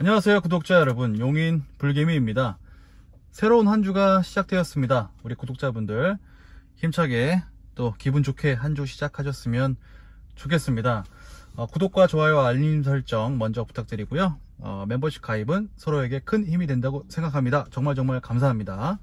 안녕하세요 구독자 여러분 용인 불개미입니다 새로운 한 주가 시작되었습니다 우리 구독자분들 힘차게 또 기분 좋게 한 주 시작하셨으면 좋겠습니다 어, 구독과 좋아요 알림 설정 먼저 부탁드리고요 어, 멤버십 가입은 서로에게 큰 힘이 된다고 생각합니다 정말 정말 감사합니다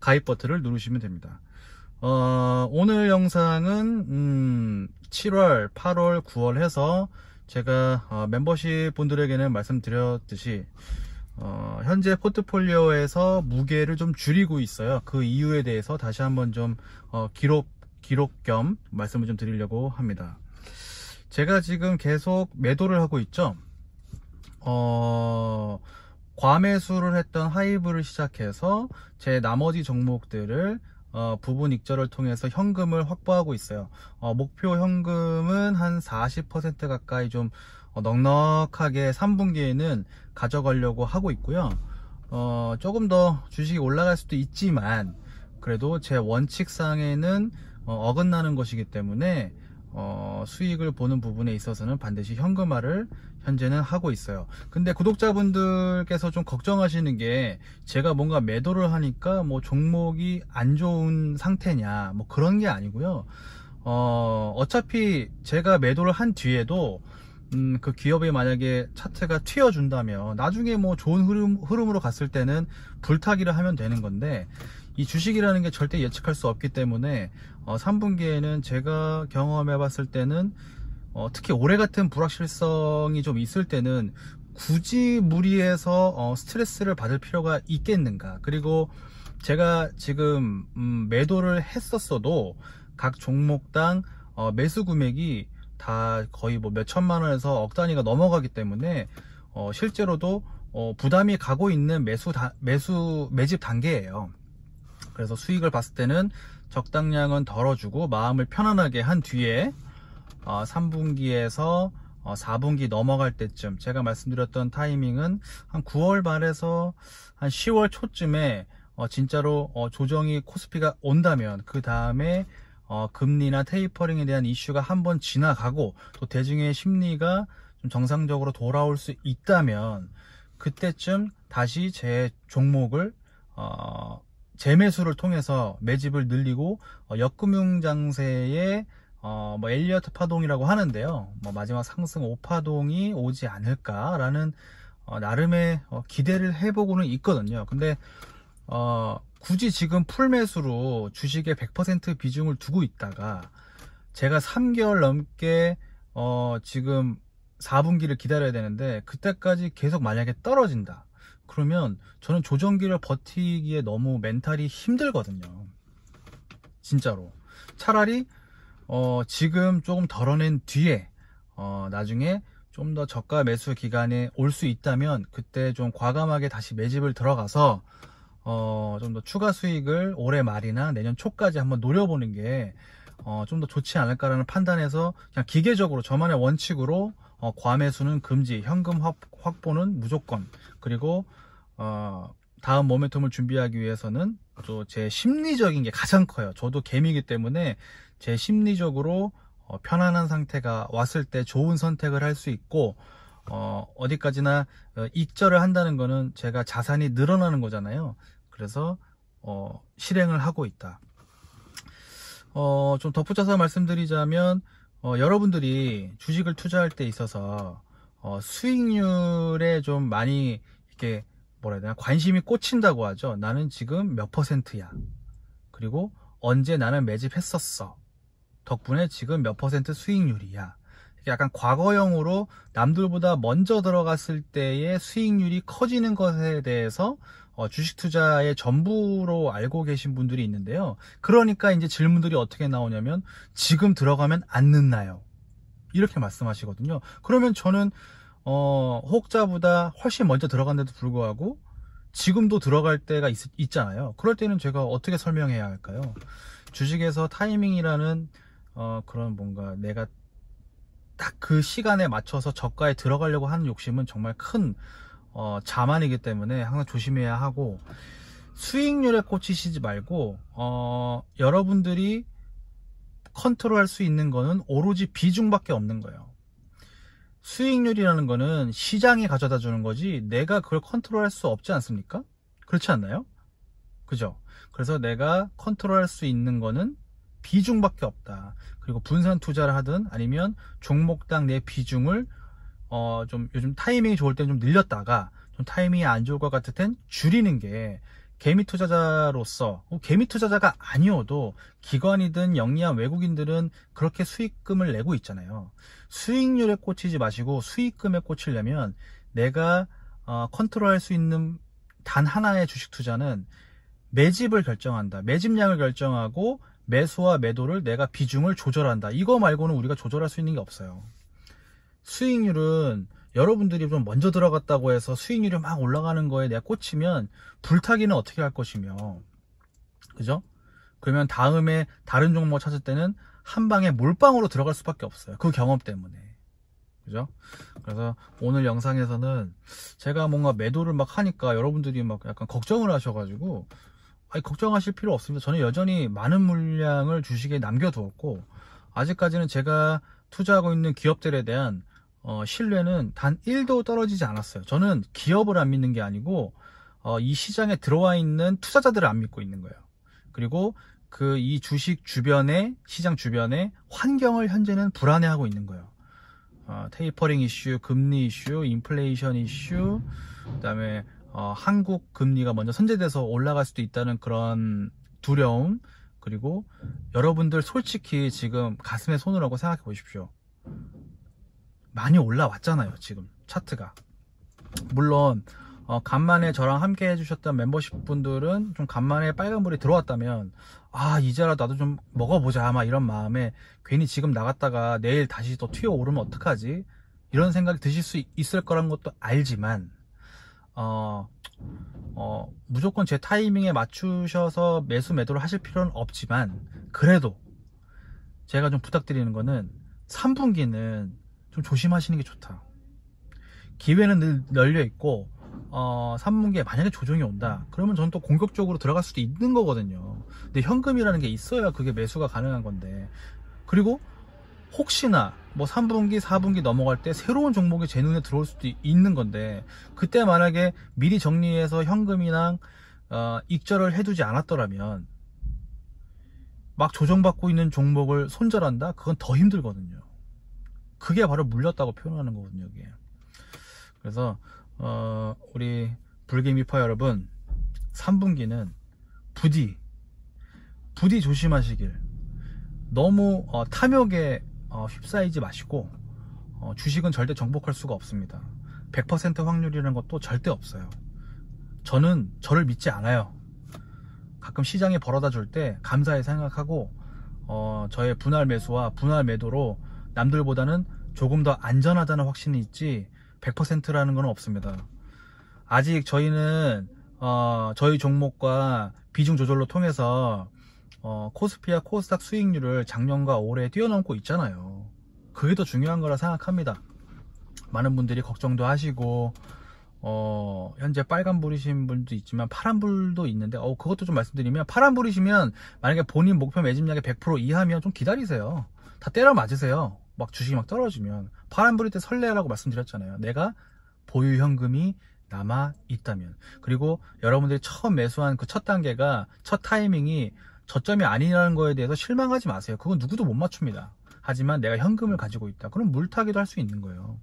가입 버튼을 누르시면 됩니다 어, 오늘 영상은 음, 7월 8월 9월 해서 제가 어, 멤버십 분들에게는 말씀드렸듯이 어, 현재 포트폴리오에서 무게를 좀 줄이고 있어요. 그 이유에 대해서 다시 한번 좀 어, 기록 기록 겸 말씀을 좀 드리려고 합니다. 제가 지금 계속 매도를 하고 있죠. 어, 과매수를 했던 하이브를 시작해서 제 나머지 종목들을 어, 부분 익절을 통해서 현금을 확보하고 있어요. 어, 목표 현금은 한 40% 가까이 좀 어, 넉넉하게 3분기에는 가져가려고 하고 있고요. 어, 조금 더 주식이 올라갈 수도 있지만 그래도 제 원칙상에는 어, 어긋나는 것이기 때문에 어, 수익을 보는 부분에 있어서는 반드시 현금화를 현재는 하고 있어요. 근데 구독자분들께서 좀 걱정하시는 게 제가 뭔가 매도를 하니까 뭐 종목이 안 좋은 상태냐 뭐 그런 게 아니고요. 어, 어차피 제가 매도를 한 뒤에도 음, 그 기업이 만약에 차트가 튀어준다면 나중에 뭐 좋은 흐름, 흐름으로 갔을 때는 불타기를 하면 되는 건데 이 주식이라는 게 절대 예측할 수 없기 때문에 어, 3분기에는 제가 경험해 봤을 때는 어, 특히 올해 같은 불확실성이 좀 있을 때는 굳이 무리해서 어, 스트레스를 받을 필요가 있겠는가 그리고 제가 지금 음, 매도를 했었어도 각 종목당 어, 매수 금액이 다 거의 뭐 몇천만 원에서 억 단위가 넘어가기 때문에 어, 실제로도 어, 부담이 가고 있는 매수 다, 매수 매집 단계예요 그래서 수익을 봤을 때는 적당량은 덜어주고 마음을 편안하게 한 뒤에 3분기에서 어, 4분기 어, 넘어갈 때쯤 제가 말씀드렸던 타이밍은 한 9월 말에서 한 10월 초쯤에 어, 진짜로 조정이 코스피가 온다면 그 다음에 금리나 테이퍼링에 대한 이슈가 한번 지나가고 또 대중의 심리가 좀 정상적으로 돌아올 수 있다면 그때쯤 다시 제 종목을 어, 재매수를 통해서 매집을 늘리고 어, 역금융장세에 어, 뭐 엘리어트 파동이라고 하는데요. 뭐 마지막 상승 5파동이 오지 않을까라는 어, 나름의 어, 기대를 해보고는 있거든요. 근데 어, 굳이 지금 풀매수로 주식에 100% 비중을 두고 있다가 제가 3개월 넘게 어, 지금 4분기를 기다려야 되는데 그때까지 계속 만약에 떨어진다. 그러면 저는 조정기를 버티기에 너무 멘탈이 힘들거든요. 진짜로. 차라리 어, 지금 조금 덜어낸 뒤에 어, 나중에 좀 더 저가 매수 기간에 올 수 있다면 그때 좀 과감하게 다시 매집을 들어가서 어, 좀 더 추가 수익을 올해 말이나 내년 초까지 한번 노려보는 게 어, 좀 더 좋지 않을까라는 판단에서 그냥 기계적으로 저만의 원칙으로 어, 과매수는 금지, 현금 확보는 무조건 그리고 어, 다음 모멘텀을 준비하기 위해서는 또 제 심리적인 게 가장 커요. 저도 개미이기 때문에 제 심리적으로 어, 편안한 상태가 왔을 때 좋은 선택을 할 수 있고 어, 어디까지나 어, 익절을 한다는 거는 제가 자산이 늘어나는 거잖아요. 그래서 어, 실행을 하고 있다. 어, 좀 덧붙여서 말씀드리자면 어, 여러분들이 주식을 투자할 때 있어서 어, 수익률에 좀 많이 이렇게 뭐라 해야 되나 관심이 꽂힌다고 하죠. 나는 지금 몇 퍼센트야. 그리고 언제 나는 매집했었어. 덕분에 지금 몇 퍼센트 수익률이야. 약간 과거형으로 남들보다 먼저 들어갔을 때의 수익률이 커지는 것에 대해서 어, 주식 투자의 전부로 알고 계신 분들이 있는데요. 그러니까 이제 질문들이 어떻게 나오냐면 지금 들어가면 안 늦나요? 이렇게 말씀하시거든요. 그러면 저는 어, 혹자보다 훨씬 먼저 들어간데도 불구하고 지금도 들어갈 때가 있, 있잖아요. 그럴 때는 제가 어떻게 설명해야 할까요? 주식에서 타이밍이라는 어, 그런 뭔가 내가 딱 그 시간에 맞춰서 저가에 들어가려고 하는 욕심은 정말 큰 어, 자만이기 때문에 항상 조심해야 하고 수익률에 꽂히시지 말고 어, 여러분들이 컨트롤할 수 있는 거는 오로지 비중밖에 없는 거예요. 수익률이라는 거는 시장이 가져다 주는 거지 내가 그걸 컨트롤할 수 없지 않습니까? 그렇지 않나요? 그죠? 그래서 내가 컨트롤할 수 있는 거는 비중밖에 없다. 그리고 분산 투자를 하든 아니면 종목당 내 비중을 어 좀 요즘 타이밍이 좋을 때는 좀 늘렸다가 좀 타이밍이 안 좋을 것 같을 땐 줄이는 게 개미 투자자로서 개미 투자자가 아니어도 기관이든 영리한 외국인들은 그렇게 수익금을 내고 있잖아요. 수익률에 꽂히지 마시고 수익금에 꽂히려면 내가 어, 컨트롤할 수 있는 단 하나의 주식 투자는 매집을 결정한다. 매집량을 결정하고 매수와 매도를 내가 비중을 조절한다. 이거 말고는 우리가 조절할 수 있는 게 없어요. 수익률은 여러분들이 좀 먼저 들어갔다고 해서 수익률이 막 올라가는 거에 내가 꽂히면 불타기는 어떻게 할 것이며 그죠? 그러면 다음에 다른 종목 찾을 때는 한 방에 몰빵으로 들어갈 수밖에 없어요. 그 경험 때문에. 그죠? 그래서 오늘 영상에서는 제가 뭔가 매도를 막 하니까 여러분들이 막 약간 걱정을 하셔가지고 아니 걱정하실 필요 없습니다. 저는 여전히 많은 물량을 주식에 남겨두었고 아직까지는 제가 투자하고 있는 기업들에 대한 어, 신뢰는 단 1도 떨어지지 않았어요. 저는 기업을 안 믿는 게 아니고 어, 이 시장에 들어와 있는 투자자들을 안 믿고 있는 거예요. 그리고 그 이 주식 주변에 시장 주변에 환경을 현재는 불안해하고 있는 거예요. 어, 테이퍼링 이슈, 금리 이슈, 인플레이션 이슈, 그다음에 어, 한국 금리가 먼저 선제돼서 올라갈 수도 있다는 그런 두려움, 그리고 여러분들 솔직히 지금 가슴에 손을 얹고 생각해 보십시오. 많이 올라왔잖아요 지금 차트가 물론 어, 간만에 저랑 함께 해주셨던 멤버십 분들은 좀 간만에 빨간불이 들어왔다면 아 이제라도 나도 좀 먹어보자 아마 이런 마음에 괜히 지금 나갔다가 내일 다시 또 튀어 오르면 어떡하지 이런 생각이 드실 수 있을 거란 것도 알지만 어, 어, 무조건 제 타이밍에 맞추셔서 매수 매도를 하실 필요는 없지만 그래도 제가 좀 부탁드리는 거는 3분기는 좀 조심하시는 게 좋다. 기회는 늘 널려 있고 어, 3분기에 만약에 조정이 온다 그러면 저는 또 공격적으로 들어갈 수도 있는 거거든요 근데 현금이라는 게 있어야 그게 매수가 가능한 건데 그리고 혹시나 뭐 3분기 4분기 넘어갈 때 새로운 종목이 제 눈에 들어올 수도 있는 건데 그때 만약에 미리 정리해서 현금이랑 어, 익절을 해두지 않았더라면 막 조정받고 있는 종목을 손절한다 그건 더 힘들거든요 그게 바로 물렸다고 표현하는 거거든요, 여기에. 그래서, 어, 우리 불개미파 여러분, 3분기는 부디, 부디 조심하시길. 너무 어, 탐욕에 어, 휩싸이지 마시고, 어, 주식은 절대 정복할 수가 없습니다. 100% 확률이라는 것도 절대 없어요. 저는 저를 믿지 않아요. 가끔 시장에 벌어다 줄 때 감사히 생각하고 어, 저의 분할 매수와 분할 매도로 남들보다는 조금 더 안전하다는 확신이 있지 100%라는 건 없습니다. 아직 저희는 어, 저희 종목과 비중 조절로 통해서 어, 코스피와 코스닥 수익률을 작년과 올해 뛰어넘고 있잖아요. 그게 더 중요한 거라 생각합니다. 많은 분들이 걱정도 하시고 어, 현재 빨간불이신 분도 있지만 파란불도 있는데 어, 그것도 좀 말씀드리면 파란불이시면 만약에 본인 목표 매집량이100% 이하면 좀 기다리세요. 다 때려 맞으세요. 막 주식이 막 떨어지면 바람 부릴 때 설레라고 말씀드렸잖아요. 내가 보유 현금이 남아 있다면 그리고 여러분들이 처음 매수한 그 첫 단계가 첫 타이밍이 저점이 아니라는 거에 대해서 실망하지 마세요. 그건 누구도 못 맞춥니다. 하지만 내가 현금을 가지고 있다. 그럼 물타기도 할 수 있는 거예요.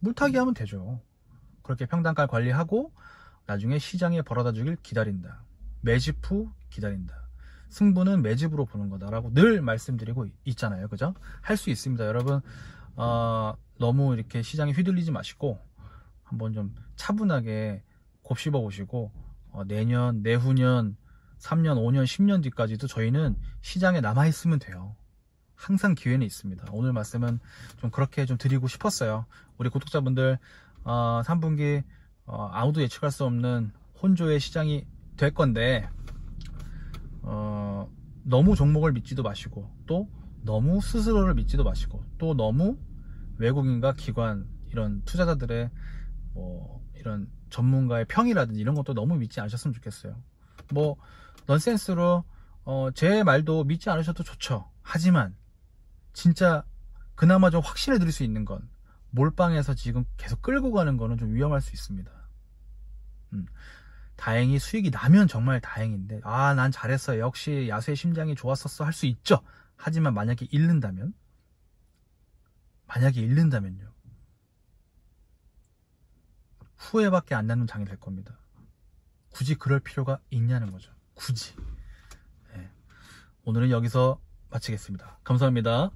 물타기 하면 되죠. 그렇게 평단가를 관리하고 나중에 시장에 벌어다 주길 기다린다. 매집 후 기다린다. 승부는 매집으로 보는 거다라고 늘 말씀드리고 있잖아요. 그죠? 할 수 있습니다. 여러분, 어, 너무 이렇게 시장에 휘둘리지 마시고, 한번 좀 차분하게 곱씹어 보시고, 어, 내년, 내후년, 3년, 5년, 10년 뒤까지도 저희는 시장에 남아있으면 돼요. 항상 기회는 있습니다. 오늘 말씀은 좀 그렇게 좀 드리고 싶었어요. 우리 구독자분들, 어, 3분기, 어, 아무도 예측할 수 없는 혼조의 시장이 될 건데, 어, 너무 종목을 믿지도 마시고 또 너무 스스로를 믿지도 마시고 또 너무 외국인과 기관 이런 투자자들의 뭐 이런 전문가의 평이라든지 이런 것도 너무 믿지 않으셨으면 좋겠어요. 뭐 넌센스로 어, 제 말도 믿지 않으셔도 좋죠. 하지만 진짜 그나마 좀 확신을 드릴 수 있는 건 몰빵해서 지금 계속 끌고 가는 거는 좀 위험할 수 있습니다. 음. 다행히 수익이 나면 정말 다행인데 아 난 잘했어 역시 야수의 심장이 좋았었어 할 수 있죠 하지만 만약에 잃는다면 만약에 잃는다면요 후회밖에 안 남는 장이 될 겁니다 굳이 그럴 필요가 있냐는 거죠 굳이 네. 오늘은 여기서 마치겠습니다 감사합니다